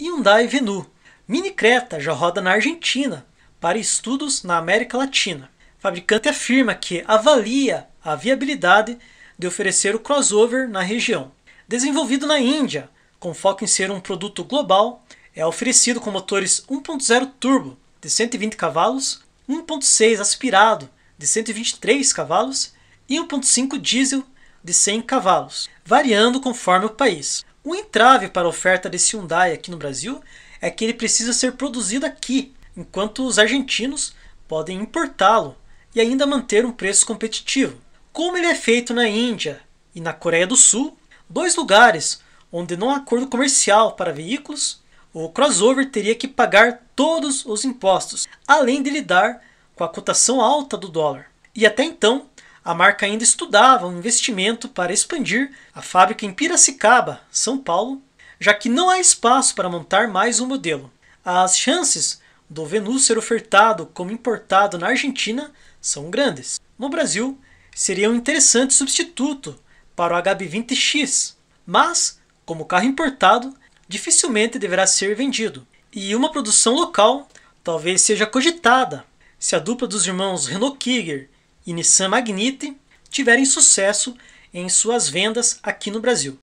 Hyundai Venue. Mini Creta já roda na Argentina para estudos na América Latina. O fabricante afirma que avalia a viabilidade de oferecer o crossover na região. Desenvolvido na Índia, com foco em ser um produto global, é oferecido com motores 1.0 turbo de 120 cavalos, 1.6 aspirado de 123 cavalos e 1.5 diesel de 100 cavalos, variando conforme o país. O entrave para a oferta desse Hyundai aqui no Brasil é que ele precisa ser produzido aqui, enquanto os argentinos podem importá-lo e ainda manter um preço competitivo. Como ele é feito na Índia e na Coreia do Sul, dois lugares onde não há acordo comercial para veículos, o crossover teria que pagar todos os impostos, além de lidar com a cotação alta do dólar. E até então, a marca ainda estudava um investimento para expandir a fábrica em Piracicaba, São Paulo, já que não há espaço para montar mais um modelo. As chances do Venus ser ofertado como importado na Argentina são grandes. No Brasil, seria um interessante substituto para o HB20X, mas, como carro importado, dificilmente deverá ser vendido. E uma produção local talvez seja cogitada se a dupla dos irmãos Renault Kiger e Nissan Magnite tiverem sucesso em suas vendas aqui no Brasil.